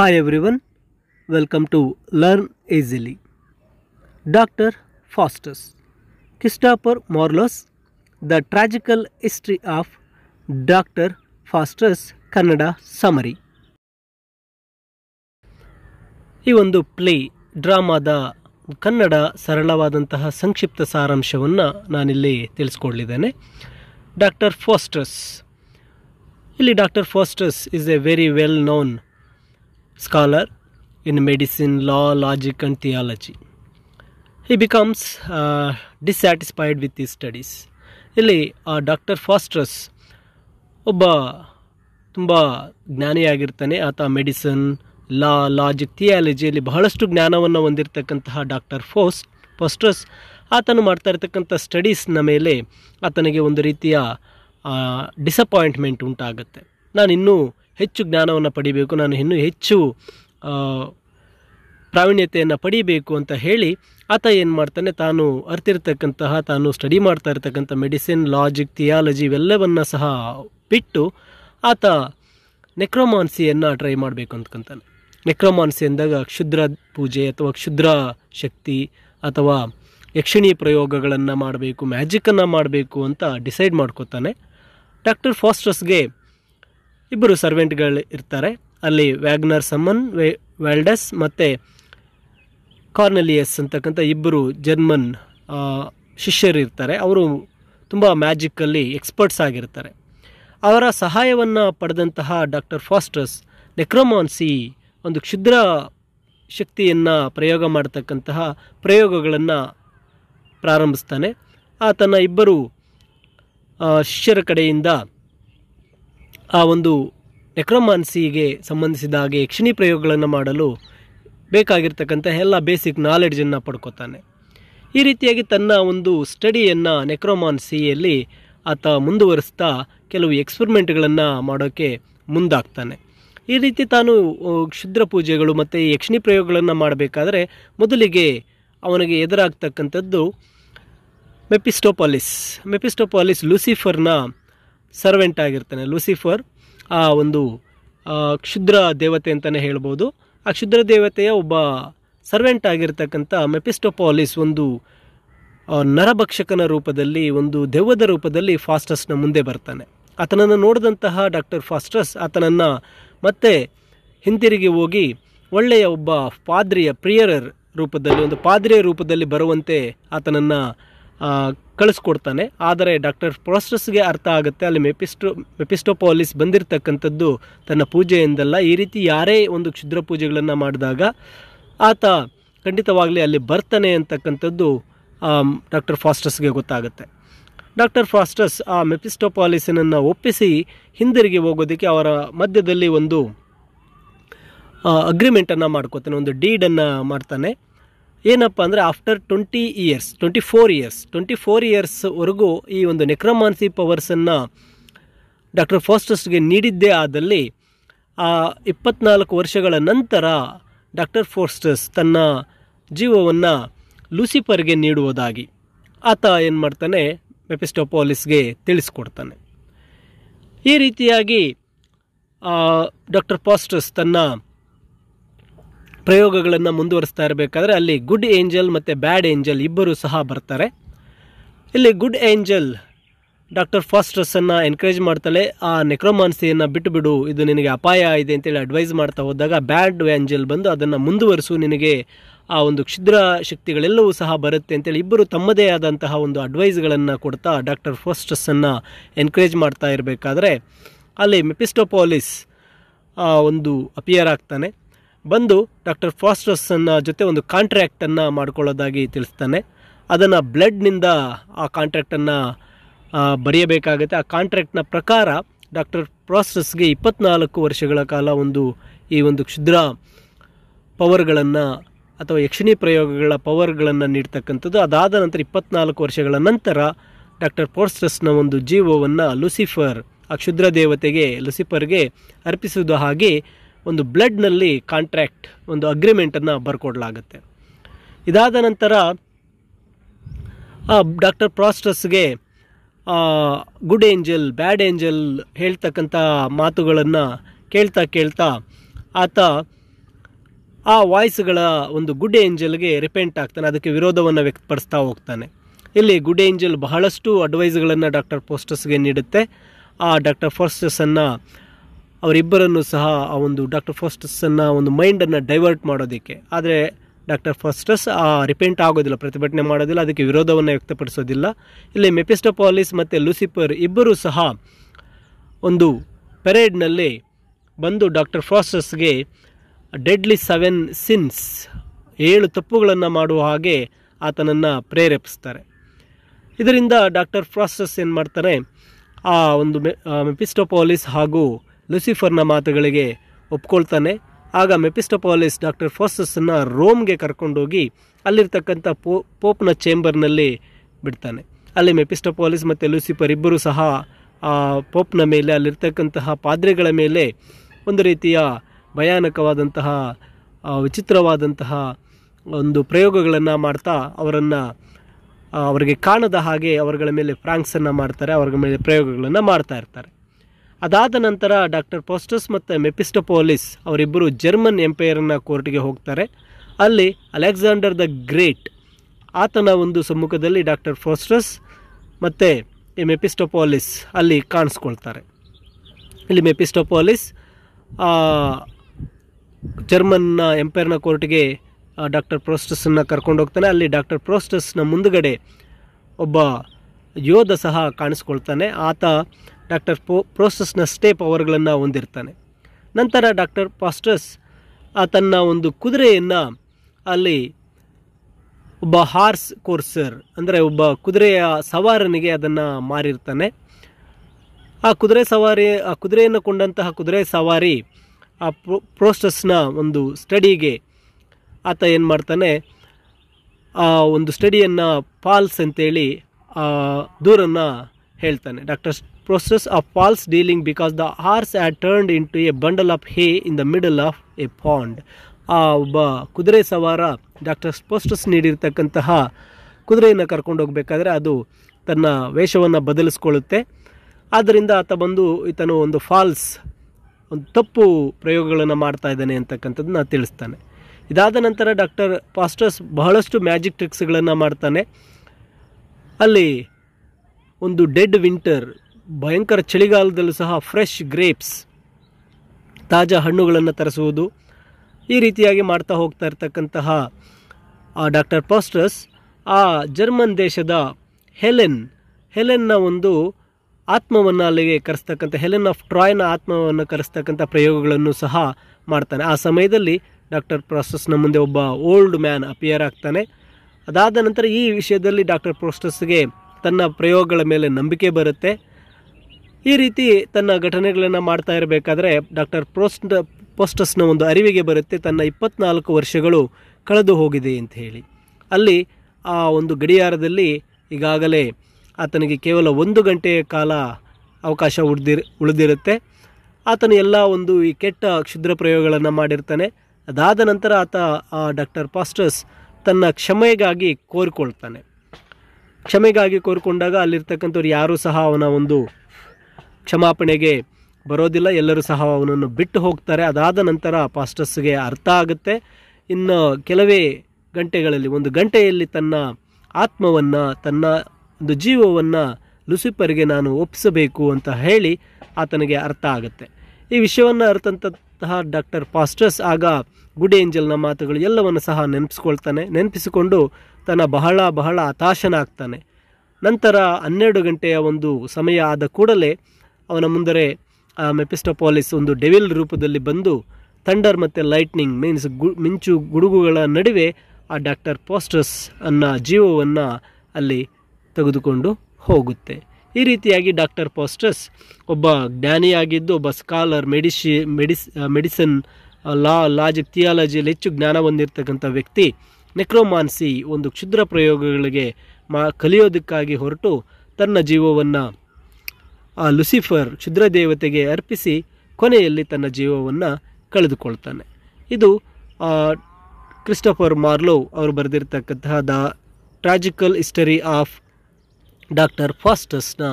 Hi everyone welcome to learn easily doctor Faustus Christopher Marlowe's the tragical history of doctor Faustus Kannada summary ಈ ಒಂದು play ಡ್ರಾಮಾದ Kannada ಸರಳವಾದಂತಹ ಸಂಕ್ಷಿಪ್ತ ಸಾರಾಂಶವನ್ನು ನಾನಿಲ್ಲಿ ತಿಳಿಸ್ಕೊಡ್ಲಿದ್ದೇನೆ doctor Faustus ಇಲ್ಲಿ doctor Faustus is a very well known scholar in medicine, law, logic, and theology. He becomes uh, dissatisfied with his studies. ಇಲ್ಲಿ doctor Faustus ಒಬ್ಬ ತುಂಬ ಜ್ಞಾನಿಯಾಗಿರ್ತಾನೆ ಆತ ಮೆಡಿಸನ್ ಲಾ ಲಾಜಿಕ್ ಥಿಯಾಲಜಿಯಲ್ಲಿ ಬಹಳಷ್ಟು ಜ್ಞಾನವನ್ನು ಹೊಂದಿರತಕ್ಕಂತಹ ಡಾಕ್ಟರ್ ಫೋಸ್ಟ್ ಫಾಸ್ಟ್ರಸ್ ಆತನು ಮಾಡ್ತಾ ಇರತಕ್ಕಂಥ ಸ್ಟಡೀಸ್ನ ಮೇಲೆ ಆತನಿಗೆ ಒಂದು ರೀತಿಯ ಡಿಸಪಾಯಿಂಟ್ಮೆಂಟ್ ಉಂಟಾಗುತ್ತೆ ನಾನು ಇನ್ನೂ ಹೆಚ್ಚು ಜ್ಞಾನವನ್ನು ಪಡಿಬೇಕು ನಾನು ಇನ್ನೂ ಹೆಚ್ಚು ಪ್ರಾವೀಣ್ಯತೆಯನ್ನು ಪಡಿಬೇಕು ಅಂತ ಹೇಳಿ ಆತ ಏನು ಮಾಡ್ತಾನೆ ತಾನು ಅರ್ತಿರ್ತಕ್ಕಂತಹ ತಾನು ಸ್ಟಡಿ ಮಾಡ್ತಾ ಇರ್ತಕ್ಕಂಥ ಮೆಡಿಸಿನ್ ಲಾಜಿಕ್ ಥಿಯಾಲಜಿ ಇವೆಲ್ಲವನ್ನು ಸಹ ಬಿಟ್ಟು ಆತ ನೆಕ್ರೋಮಾನ್ಸಿಯನ್ನು ಟ್ರೈ ಮಾಡಬೇಕು ಅಂತಕ್ಕಂತಾನೆ ನೆಕ್ರೋಮಾನ್ಸಿ ಅಂದಾಗ ಕ್ಷುದ್ರ ಪೂಜೆ ಅಥವಾ ಕ್ಷುದ್ರ ಶಕ್ತಿ ಅಥವಾ ಯಕ್ಷಿಣಿ ಪ್ರಯೋಗಗಳನ್ನು ಮಾಡಬೇಕು ಮ್ಯಾಜಿಕನ್ನು ಮಾಡಬೇಕು ಅಂತ ಡಿಸೈಡ್ ಮಾಡ್ಕೋತಾನೆ ಡಾಕ್ಟರ್ ಫಾಸ್ಟರ್ಸ್ಗೆ ಇಬ್ಬರು ಸರ್ವೆಂಟ್ಗಳು ಇರ್ತಾರೆ ಅಲ್ಲಿ ವ್ಯಾಗ್ನರ್ ಸಮ್ಮನ್ ವೆ ವೆಲ್ಡಸ್ ಮತ್ತು ಕಾರ್ನೆಲಿಯಸ್ ಅಂತಕ್ಕಂಥ ಇಬ್ಬರು ಜರ್ಮನ್ ಶಿಷ್ಯರಿರ್ತಾರೆ ಅವರು ತುಂಬ ಮ್ಯಾಜಿಕ್ಕಲ್ಲಿ ಎಕ್ಸ್ಪರ್ಟ್ಸ್ ಆಗಿರ್ತಾರೆ ಅವರ ಸಹಾಯವನ್ನು ಪಡೆದಂತಹ ಡಾಕ್ಟರ್ ಫಾಸ್ಟರ್ಸ್ ನೆಕ್ರೋಮಾನ್ಸಿ ಒಂದು ಕ್ಷುದ್ರ ಶಕ್ತಿಯನ್ನು ಪ್ರಯೋಗ ಮಾಡತಕ್ಕಂತಹ ಪ್ರಯೋಗಗಳನ್ನು ಪ್ರಾರಂಭಿಸ್ತಾನೆ ಆತನ ಇಬ್ಬರು ಶಿಷ್ಯರ ಕಡೆಯಿಂದ ಆ ಒಂದು ನೆಕ್ರೊಮಾನ್ಸಿಗೆ ಸಂಬಂಧಿಸಿದ ಹಾಗೆ ಯಕ್ಷಿಣಿ ಪ್ರಯೋಗಗಳನ್ನು ಮಾಡಲು ಬೇಕಾಗಿರ್ತಕ್ಕಂಥ ಎಲ್ಲ ಬೇಸಿಕ್ ನಾಲೆಡ್ಜನ್ನು ಪಡ್ಕೊತಾನೆ ಈ ರೀತಿಯಾಗಿ ತನ್ನ ಒಂದು ಸ್ಟಡಿಯನ್ನು ನೆಕ್ರೊಮಾನ್ಸಿಯಲ್ಲಿ ಆತ ಮುಂದುವರಿಸ್ತಾ ಕೆಲವು ಎಕ್ಸ್ಪರಿಮೆಂಟ್ಗಳನ್ನು ಮಾಡೋಕ್ಕೆ ಮುಂದಾಗ್ತಾನೆ ಈ ರೀತಿ ತಾನು ಕ್ಷುದ್ರ ಪೂಜೆಗಳು ಮತ್ತು ಯಕ್ಷಿಣಿ ಪ್ರಯೋಗಗಳನ್ನು ಮಾಡಬೇಕಾದ್ರೆ ಮೊದಲಿಗೆ ಅವನಿಗೆ ಎದುರಾಗ್ತಕ್ಕಂಥದ್ದು ಮೆಪಿಸ್ಟೋಪಾಲಿಸ್ ಮೆಪಿಸ್ಟೋಪಾಲಿಸ್ ಲೂಸಿಫರ್ನ ಸರ್ವೆಂಟ್ ಆಗಿರ್ತಾನೆ ಲೂಸಿಫರ್ ಆ ಒಂದು ಕ್ಷುದ್ರ ದೇವತೆ ಅಂತಲೇ ಹೇಳ್ಬೋದು ಆ ಕ್ಷುದ್ರ ದೇವತೆಯ ಒಬ್ಬ ಸರ್ವೆಂಟ್ ಆಗಿರ್ತಕ್ಕಂಥ ಮೆಪಿಸ್ಟೋಪಾಲಿಸ್ ಒಂದು ನರಭಕ್ಷಕನ ರೂಪದಲ್ಲಿ ಒಂದು ದೆವ್ವದ ರೂಪದಲ್ಲಿ ಫಾಸ್ಟಸ್ನ ಮುಂದೆ ಬರ್ತಾನೆ ಆತನನ್ನು ನೋಡಿದಂತಹ ಡಾಕ್ಟರ್ ಫಾಸ್ಟಸ್ ಆತನನ್ನು ಮತ್ತೆ ಹಿಂತಿರುಗಿ ಹೋಗಿ ಒಳ್ಳೆಯ ಒಬ್ಬ ಪಾದ್ರಿಯ ಪ್ರಿಯರ ರೂಪದಲ್ಲಿ ಒಂದು ಪಾದ್ರಿಯ ರೂಪದಲ್ಲಿ ಬರುವಂತೆ ಆತನನ್ನು ಕಳಿಸ್ಕೊಡ್ತಾನೆ ಆದರೆ ಡಾಕ್ಟರ್ ಪ್ರೋಸ್ಟಸ್ಗೆ ಅರ್ಥ ಆಗುತ್ತೆ ಅಲ್ಲಿ ಮೆಪಿಸ್ಟೋ ಮೆಪಿಸ್ಟೋಪಾಲಿಸ್ ಬಂದಿರತಕ್ಕಂಥದ್ದು ತನ್ನ ಪೂಜೆಯಿಂದಲ್ಲ ಈ ರೀತಿ ಯಾರೇ ಒಂದು ಕ್ಷುದ್ರ ಪೂಜೆಗಳನ್ನು ಮಾಡಿದಾಗ ಆತ ಖಂಡಿತವಾಗಲಿ ಅಲ್ಲಿ ಬರ್ತಾನೆ ಅಂತಕ್ಕಂಥದ್ದು ಡಾಕ್ಟರ್ ಫಾಸ್ಟಸ್ಗೆ ಗೊತ್ತಾಗುತ್ತೆ ಡಾಕ್ಟರ್ ಫಾಸ್ಟಸ್ ಆ ಮೆಪಿಸ್ಟೋಪಾಲಿಸನನ್ನು ಒಪ್ಪಿಸಿ ಹಿಂದಿರುಗಿ ಹೋಗೋದಕ್ಕೆ ಅವರ ಮಧ್ಯದಲ್ಲಿ ಒಂದು ಅಗ್ರಿಮೆಂಟನ್ನು ಮಾಡ್ಕೋತಾನೆ ಒಂದು ಡೀಡನ್ನು ಮಾಡ್ತಾನೆ ಏನಪ್ಪ ಅಂದರೆ after twenty years twenty four years twenty four ಇಯರ್ಸ್ವರೆಗೂ ಈ ಒಂದು ನೆಕ್ರಮಾನ್ಸಿ ಪವರ್ಸನ್ನು ಡಾಕ್ಟರ್ ಫೋಸ್ಟಸ್ಗೆ ನೀಡಿದ್ದೇ ಆದಲ್ಲಿ ಆ ಇಪ್ಪತ್ನಾಲ್ಕು ವರ್ಷಗಳ ನಂತರ ಡಾಕ್ಟರ್ ಫೋಸ್ಟಸ್ ತನ್ನ ಜೀವವನ್ನು ಲೂಸಿಫರ್ಗೆ ನೀಡುವುದಾಗಿ ಆತ ಏನು ಮಾಡ್ತಾನೆ ಮೆಪಿಸ್ಟೋಪಾಲಿಸ್ಗೆ ತಿಳಿಸ್ಕೊಡ್ತಾನೆ ಈ ರೀತಿಯಾಗಿ ಡಾಕ್ಟರ್ ಫಾಸ್ಟಸ್ ತನ್ನ ಪ್ರಯೋಗಗಳನ್ನು ಮುಂದುವರಿಸ್ತಾ ಇರಬೇಕಾದ್ರೆ ಅಲ್ಲಿ ಗುಡ್ ಏಂಜಲ್ ಮತ್ತು ಬ್ಯಾಡ್ ಏಂಜಲ್ ಇಬ್ಬರು ಸಹ ಬರ್ತಾರೆ ಇಲ್ಲಿ ಗುಡ್ ಏಂಜಲ್ ಡಾಕ್ಟರ್ ಫಾಸ್ಟ್ರಸ್ಸನ್ನು ಎನ್ಕರೇಜ್ ಮಾಡ್ತಾಳೆ ಆ ನೆಕ್ರೋಮಾನ್ಸಿಯನ್ನು ಬಿಟ್ಟುಬಿಡು ಇದು ನಿನಗೆ ಅಪಾಯ ಇದೆ ಅಂತೇಳಿ ಅಡ್ವೈಸ್ ಮಾಡ್ತಾ ಹೋದಾಗ ಬ್ಯಾಡ್ ಏಂಜಲ್ ಬಂದು ಅದನ್ನು ಮುಂದುವರಿಸು ನಿನಗೆ ಆ ಒಂದು ಕ್ಷುದ್ರ ಶಕ್ತಿಗಳೆಲ್ಲವೂ ಸಹ ಬರುತ್ತೆ ಅಂತೇಳಿ ಇಬ್ಬರು ತಮ್ಮದೇ ಆದಂತಹ ಒಂದು ಅಡ್ವೈಸ್ಗಳನ್ನು ಕೊಡ್ತಾ ಡಾಕ್ಟರ್ ಫಾಸ್ಟ್ರಸ್ಸನ್ನು ಎನ್ಕರೇಜ್ ಮಾಡ್ತಾ ಇರಬೇಕಾದ್ರೆ ಅಲ್ಲಿ ಮೆಪಿಸ್ಟೋಪಾಲಿಸ್ ಒಂದು ಅಪಿಯರ್ ಆಗ್ತಾನೆ ಬಂದು ಡಾಕ್ಟರ್ ಫಾಸ್ಟರ್ಸನ್ನ ಜೊತೆ ಒಂದು ಕಾಂಟ್ರ್ಯಾಕ್ಟನ್ನು ಮಾಡ್ಕೊಳ್ಳೋದಾಗಿ ತಿಳಿಸ್ತಾನೆ ಅದನ್ನು ಬ್ಲಡ್ನಿಂದ ಆ ಕಾಂಟ್ರ್ಯಾಕ್ಟನ್ನು ಬರೆಯಬೇಕಾಗುತ್ತೆ ಆ ಕಾಂಟ್ರ್ಯಾಕ್ಟ್ನ ಪ್ರಕಾರ ಡಾಕ್ಟರ್ ಫಾಸ್ಟರ್ಸ್ಗೆ ಇಪ್ಪತ್ನಾಲ್ಕು ವರ್ಷಗಳ ಕಾಲ ಒಂದು ಈ ಒಂದು ಕ್ಷುದ್ರ ಪವರ್ಗಳನ್ನು ಅಥವಾ ಯಕ್ಷಿಣಿ ಪ್ರಯೋಗಗಳ ಪವರ್ಗಳನ್ನು ನೀಡ್ತಕ್ಕಂಥದ್ದು ಅದಾದ ನಂತರ ಇಪ್ಪತ್ನಾಲ್ಕು ವರ್ಷಗಳ ನಂತರ ಡಾಕ್ಟರ್ ಫೋರ್ಸ್ಟ್ರಸ್ನ ಒಂದು ಜೀವವನ್ನು ಲುಸಿಫರ್ ಆ ಕ್ಷುದ್ರ ದೇವತೆಗೆ ಲುಸಿಫರ್ಗೆ ಅರ್ಪಿಸುವುದು ಹಾಗೆ ಒಂದು ಬ್ಲಡ್ನಲ್ಲಿ ಕಾಂಟ್ರ್ಯಾಕ್ಟ್ ಒಂದು ಅಗ್ರಿಮೆಂಟನ್ನು ಬರ್ಕೊಡ್ಲಾಗುತ್ತೆ ಇದಾದ ನಂತರ ಡಾಕ್ಟರ್ ಪ್ರಾಸ್ಟಸ್ಗೆ ಗುಡ್ ಏಂಜಲ್ ಬ್ಯಾಡ್ ಏಂಜಲ್ ಹೇಳ್ತಕ್ಕಂಥ ಮಾತುಗಳನ್ನು ಕೇಳ್ತಾ ಕೇಳ್ತಾ ಆತ ಆ ವಾಯ್ಸ್ಗಳ ಒಂದು ಗುಡ್ ಏಂಜಲ್ಗೆ ರಿಪೆಂಟ್ ಆಗ್ತಾನೆ ಅದಕ್ಕೆ ವಿರೋಧವನ್ನು ವ್ಯಕ್ತಪಡಿಸ್ತಾ ಹೋಗ್ತಾನೆ ಇಲ್ಲಿ ಗುಡ್ ಏಂಜಲ್ ಬಹಳಷ್ಟು ಅಡ್ವೈಸ್ಗಳನ್ನು ಡಾಕ್ಟರ್ ಪೋಸ್ಟಸ್ಗೆ ನೀಡುತ್ತೆ ಆ ಡಾಕ್ಟರ್ ಫೋಸ್ಟಸನ್ನು ಅವರಿಬ್ಬರನ್ನು ಸಹ ಆ ಒಂದು ಡಾಕ್ಟರ್ ಫಾಸ್ಟಸ್ಸನ್ನು ಒಂದು ಮೈಂಡನ್ನು ಡೈವರ್ಟ್ ಮಾಡೋದಕ್ಕೆ ಆದರೆ ಡಾಕ್ಟರ್ ಫಸ್ಟಸ್ ಆ ರಿಪೆಂಟ್ ಆಗೋದಿಲ್ಲ ಪ್ರತಿಭಟನೆ ಮಾಡೋದಿಲ್ಲ ಅದಕ್ಕೆ ವಿರೋಧವನ್ನು ವ್ಯಕ್ತಪಡಿಸೋದಿಲ್ಲ ಇಲ್ಲಿ ಮೆಪಿಸ್ಟೋಪಾಲಿಸ್ ಮತ್ತು ಲೂಸಿಫರ್ ಇಬ್ಬರೂ ಸಹ ಒಂದು ಪೆರೇಡ್ನಲ್ಲಿ ಬಂದು ಡಾಕ್ಟರ್ ಫಾಸ್ಟಸ್ಗೆ ಡೆಡ್ಲಿ ಸೆವೆನ್ ಸಿನ್ಸ್ ಏಳು ತಪ್ಪುಗಳನ್ನು ಮಾಡುವ ಹಾಗೆ ಆತನನ್ನು ಪ್ರೇರೇಪಿಸ್ತಾರೆ ಇದರಿಂದ ಡಾಕ್ಟರ್ ಫ್ರಾಸ್ಟಸ್ ಏನು ಮಾಡ್ತಾರೆ ಆ ಒಂದು ಮೆ ಮೆಪಿಸ್ಟೋಪಾಲಿಸ್ ಹಾಗೂ ಲುಸಿಫರ್ನ ಮಾತುಗಳಿಗೆ ಒಪ್ಕೊಳ್ತಾನೆ ಆಗ ಮೆಪಿಸ್ಟೋಪಾಲಿಸ್ ಡಾಕ್ಟರ್ ಫೋಸಸ್ಸನ್ನು ರೋಮ್ಗೆ ಕರ್ಕೊಂಡೋಗಿ ಅಲ್ಲಿರ್ತಕ್ಕಂಥ ಪೋ ಪೋಪ್ನ ಚೇಂಬರ್ನಲ್ಲಿ ಬಿಡ್ತಾನೆ ಅಲ್ಲಿ ಮೆಪಿಸ್ಟೋಪಾಲಿಸ್ ಮತ್ತು ಲೂಸಿಫರ್ ಇಬ್ಬರೂ ಸಹ ಆ ಪೋಪ್ನ ಮೇಲೆ ಅಲ್ಲಿರ್ತಕ್ಕಂತಹ ಪಾದ್ರೆಗಳ ಮೇಲೆ ಒಂದು ರೀತಿಯ ಭಯಾನಕವಾದಂತಹ ವಿಚಿತ್ರವಾದಂತಹ ಒಂದು ಪ್ರಯೋಗಗಳನ್ನು ಮಾಡ್ತಾ ಅವರನ್ನು ಅವರಿಗೆ ಕಾಣದ ಹಾಗೆ ಅವರುಗಳ ಮೇಲೆ ಫ್ರಾಂಕ್ಸನ್ನು ಮಾಡ್ತಾರೆ ಅವರ ಮೇಲೆ ಪ್ರಯೋಗಗಳನ್ನು ಮಾಡ್ತಾ ಇರ್ತಾರೆ ಅದಾದ ನಂತರ ಡಾಕ್ಟರ್ ಪೋಸ್ಟಸ್ ಮತ್ತು ಮೆಪಿಸ್ಟೋಪೋಲಿಸ್ ಅವರಿಬ್ಬರು ಜರ್ಮನ್ ಎಂಪೈರನ್ನ ಕೋರ್ಟ್ಗೆ ಹೋಗ್ತಾರೆ ಅಲ್ಲಿ ಅಲೆಕ್ಸಾಂಡರ್ ದ ಗ್ರೇಟ್ ಆತನ ಒಂದು ಸಮ್ಮುಖದಲ್ಲಿ ಡಾಕ್ಟರ್ ಫೋಸ್ಟಸ್ ಮತ್ತು ಮೆಪಿಸ್ಟೋಪೋಲಿಸ್ ಅಲ್ಲಿ ಕಾಣಿಸ್ಕೊಳ್ತಾರೆ ಇಲ್ಲಿ ಮೆಪಿಸ್ಟೋಪೋಲಿಸ್ ಜರ್ಮನ್ನ ಎಂಪೈರ್ನ ಕೋರ್ಟ್ಗೆ ಡಾಕ್ಟರ್ ಪ್ರೋಸ್ಟಸ್ಸನ್ನು ಕರ್ಕೊಂಡು ಹೋಗ್ತಾನೆ ಅಲ್ಲಿ ಡಾಕ್ಟರ್ ಪ್ರೋಸ್ಟಸ್ನ ಮುಂದುಗಡೆ ಒಬ್ಬ ಯೋಧ ಸಹ ಕಾಣಿಸ್ಕೊಳ್ತಾನೆ ಆತ ಡಾಕ್ಟರ್ ಪೋ ಸ್ಟೇಪ್ ಪವರ್ಗಳನ್ನು ಹೊಂದಿರ್ತಾನೆ ನಂತರ ಡಾಕ್ಟರ್ ಪಾಸ್ಟರ್ಸ್ ತನ್ನ ಒಂದು ಕುದುರೆಯನ್ನು ಅಲ್ಲಿ ಒಬ್ಬ ಹಾರ್ಸ್ ಕೋರ್ಸರ್ ಅಂದರೆ ಒಬ್ಬ ಕುದುರೆಯ ಸವಾರನಿಗೆ ಅದನ್ನು ಮಾರಿರ್ತಾನೆ ಆ ಕುದುರೆ ಸವಾರಿ ಆ ಕುದುರೆಯನ್ನು ಕೊಂಡಂತಹ ಕುದುರೆ ಸವಾರಿ ಆ ಪ್ರೊ ಪ್ರೋಸ್ಟಸ್ನ ಒಂದು ಸ್ಟಡಿಗೆ ಆತ ಏನು ಮಾಡ್ತಾನೆ ಆ ಒಂದು ಸ್ಟಡಿಯನ್ನು ಫಾಲ್ಸ್ ಅಂತೇಳಿ ದೂರನ್ನು ಹೇಳ್ತಾನೆ doctor process of pulse dealing because the horse had turned into a bundle of hay in the middle of a pond ಆ ಒಬ್ಬ ಕುದುರೆ ಸವಾರ ಡಾಕ್ಟರ್ ಸ್ಪೋಸ್ಟಸ್ ನೀಡಿರ್ತಕ್ಕಂತಹ ಕುದುರೆಯನ್ನು ಕರ್ಕೊಂಡು ಹೋಗಬೇಕಾದ್ರೆ ಅದು ತನ್ನ ವೇಷವನ್ನು ಬದಲಿಸ್ಕೊಳ್ಳುತ್ತೆ ಆದ್ದರಿಂದ ಆತ ಬಂದು ಈತನು ಒಂದು ಫಾಲ್ಸ್ ಒಂದು ತಪ್ಪು ಪ್ರಯೋಗಗಳನ್ನು ಮಾಡ್ತಾ ಇದ್ದಾನೆ ಅಂತಕ್ಕಂಥದ್ದು ನಾನು ತಿಳಿಸ್ತಾನೆ ಇದಾದ ನಂತರ ಡಾಕ್ಟರ್ ಪಾಸ್ಟರ್ಸ್ ಬಹಳಷ್ಟು ಮ್ಯಾಜಿಕ್ ಟ್ರಿಕ್ಸ್ಗಳನ್ನು ಮಾಡ್ತಾನೆ ಅಲ್ಲಿ ಒಂದು ಡೆಡ್ ವಿಂಟರ್ ಭಯಂಕರ ಚಳಿಗಾಲದಲ್ಲೂ ಸಹ ಫ್ರೆಶ್ ಗ್ರೇಪ್ಸ್ ತಾಜಾ ಹಣ್ಣುಗಳನ್ನು ತರಿಸುವುದು ಈ ರೀತಿಯಾಗಿ ಮಾಡ್ತಾ ಹೋಗ್ತಾ ಇರ್ತಕ್ಕಂತಹ ಡಾಕ್ಟರ್ ಪಾಸ್ಟರ್ಸ್ ಆ ಜರ್ಮನ್ ದೇಶದ ಹೆಲೆನ್ ಹೆಲೆನ್ನ ಒಂದು ಆತ್ಮವನ್ನು ಅಲ್ಲಿಗೆ ಕರೆಸ್ತಕ್ಕಂಥ ಹೆಲೆನ್ ಆಫ್ ಟ್ರಾಯ್ನ ಆತ್ಮವನ್ನು ಕರೆಸ್ತಕ್ಕಂಥ ಪ್ರಯೋಗಗಳನ್ನು ಸಹ ಮಾಡ್ತಾನೆ ಆ ಸಮಯದಲ್ಲಿ ಡಾಕ್ಟರ್ ಪ್ರಾಸ್ಟಸ್ನ ಮುಂದೆ ಒಬ್ಬ ಓಲ್ಡ್ ಮ್ಯಾನ್ ಅಪಿಯರ್ ಆಗ್ತಾನೆ ಅದಾದ ನಂತರ ಈ ವಿಷಯದಲ್ಲಿ ಡಾಕ್ಟರ್ ಪ್ರೋಸ್ಟಸ್ಗೆ ತನ್ನ ಪ್ರಯೋಗಗಳ ಮೇಲೆ ನಂಬಿಕೆ ಬರುತ್ತೆ ಈ ರೀತಿ ತನ್ನ ಘಟನೆಗಳನ್ನು ಮಾಡ್ತಾ ಇರಬೇಕಾದ್ರೆ ಡಾಕ್ಟರ್ ಪ್ರೋಸ್ಟ್ ಪೋಸ್ಟಸ್ನ ಒಂದು ಅರಿವಿಗೆ ಬರುತ್ತೆ ತನ್ನ ಇಪ್ಪತ್ನಾಲ್ಕು ವರ್ಷಗಳು ಕಳೆದು ಹೋಗಿದೆ ಅಂತ ಹೇಳಿ ಅಲ್ಲಿ ಆ ಒಂದು ಗಡಿಯಾರದಲ್ಲಿ ಈಗಾಗಲೇ ಆತನಿಗೆ ಕೇವಲ ಒಂದು ಗಂಟೆಯ ಕಾಲ ಅವಕಾಶ ಉಳಿದಿರ್ ಉಳಿದಿರುತ್ತೆ ಆತನು ಎಲ್ಲ ಒಂದು ಈ ಕೆಟ್ಟ ಕ್ಷುದ್ರ ಪ್ರಯೋಗಗಳನ್ನು ಮಾಡಿರ್ತಾನೆ ಅದಾದ ನಂತರ ಆತ ಆ ಡಾಕ್ಟರ್ ಪಾಸ್ಟರ್ಸ್ ತನ್ನ ಕ್ಷಮೆಗಾಗಿ ಕೋರಿಕೊಳ್ತಾನೆ ಕ್ಷಮೆಗಾಗಿ ಕೋರಿಕೊಂಡಾಗ ಅಲ್ಲಿರ್ತಕ್ಕಂಥವ್ರು ಯಾರೂ ಸಹ ಅವನ ಒಂದು ಕ್ಷಮಾಪಣೆಗೆ ಬರೋದಿಲ್ಲ ಎಲ್ಲರೂ ಸಹ ಅವನನ್ನು ಬಿಟ್ಟು ಹೋಗ್ತಾರೆ ಅದಾದ ನಂತರ ಪಾಸ್ಟರ್ಸ್ಗೆ ಅರ್ಥ ಆಗುತ್ತೆ ಇನ್ನು ಕೆಲವೇ ಗಂಟೆಗಳಲ್ಲಿ ಒಂದು ಗಂಟೆಯಲ್ಲಿ ತನ್ನ ಆತ್ಮವನ್ನು ತನ್ನ ಒಂದು ಜೀವವನ್ನು ಲುಸಿಪರ್ಗೆ ನಾನು ಒಪ್ಪಿಸಬೇಕು ಅಂತ ಹೇಳಿ ಆತನಿಗೆ ಅರ್ಥ ಆಗುತ್ತೆ ಈ ವಿಷಯವನ್ನು ಅರ್ಥಂತಹ ಡಾಕ್ಟರ್ ಪಾಸ್ಟರ್ಸ್ ಆಗ ಗುಡ್ ಏಂಜಲ್ನ ಮಾತುಗಳು ಎಲ್ಲವನ್ನು ಸಹ ನೆನಪಿಸ್ಕೊಳ್ತಾನೆ ನೆನಪಿಸಿಕೊಂಡು ತನ್ನ ಬಹಳ ಬಹಳ ಹತಾಶನಾಗ್ತಾನೆ ನಂತರ ಹನ್ನೆರಡು ಗಂಟೆಯ ಒಂದು ಸಮಯ ಆದ ಕೂಡಲೇ ಅವನ ಮುಂದರೆ ಆ ಮೆಪಿಸ್ಟೋಪಾಲಿಸ್ ಒಂದು ಡೆವಿಲ್ ರೂಪದಲ್ಲಿ ಬಂದು ಥಂಡರ್ ಮತ್ತು ಲೈಟ್ನಿಂಗ್ ಮೀನ್ಸ್ ಗು ಮಿಂಚು ಗುಡುಗುಗಳ ನಡುವೆ ಆ ಡಾಕ್ಟರ್ ಪೋಸ್ಟರ್ಸ್ ಅನ್ನ ಜೀವವನ್ನು ಅಲ್ಲಿ ತೆಗೆದುಕೊಂಡು ಹೋಗುತ್ತೆ ಈ ರೀತಿಯಾಗಿ ಡಾಕ್ಟರ್ ಪೋಸ್ಟರ್ಸ್ ಒಬ್ಬ ಜ್ಞಾನಿಯಾಗಿದ್ದು ಒಬ್ಬ ಸ್ಕಾಲರ್ ಮೆಡಿಶಿ ಮೆಡಿಸ್ ಮೆಡಿಸನ್ ಲಾ ಲಾಜಿಕ್ ಥಿಯಾಲಜಿಯಲ್ಲಿ ಹೆಚ್ಚು ಜ್ಞಾನ ಹೊಂದಿರತಕ್ಕಂಥ ವ್ಯಕ್ತಿ ನೆಕ್ರೋಮಾನ್ಸಿ ಒಂದು ಕ್ಷುದ್ರ ಪ್ರಯೋಗಗಳಿಗೆ ಮಾ ಕಲಿಯೋದಕ್ಕಾಗಿ ಹೊರಟು ತನ್ನ ಜೀವವನ್ನು ಆ ಲುಸಿಫರ್ ಕ್ಷುದ್ರದೇವತೆಗೆ ಅರ್ಪಿಸಿ ಕೊನೆಯಲ್ಲಿ ತನ್ನ ಜೀವವನ್ನು ಕಳೆದುಕೊಳ್ತಾನೆ ಇದು ಕ್ರಿಸ್ಟೋಫರ್ ಮಾರ್ಲೋ ಅವರು ಬರೆದಿರ್ತಕ್ಕಂತಹ the tragical history of doctor ಫಾಸ್ಟಸ್ನ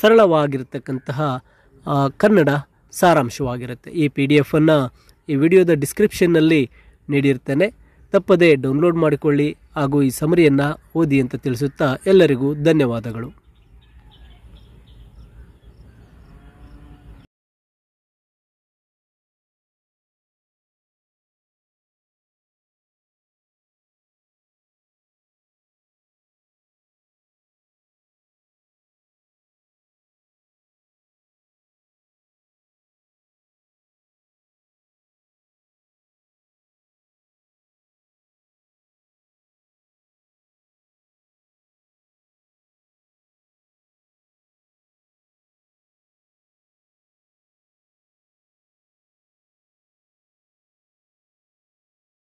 ಸರಳವಾಗಿರ್ತಕ್ಕಂತಹ ಕನ್ನಡ ಸಾರಾಂಶವಾಗಿರುತ್ತೆ ಈ ಪಿ ಡಿ ಎಫನ್ನು ಈ ವಿಡಿಯೋದ ಡಿಸ್ಕ್ರಿಪ್ಷನ್ನಲ್ಲಿ ನೀಡಿರ್ತೇನೆ ತಪ್ಪದೇ ಡೌನ್ಲೋಡ್ ಮಾಡಿಕೊಳ್ಳಿ ಹಾಗೂ ಈ ಸಮರಿಯನ್ನು ಓದಿ ಅಂತ ತಿಳಿಸುತ್ತಾ ಎಲ್ಲರಿಗೂ ಧನ್ಯವಾದಗಳು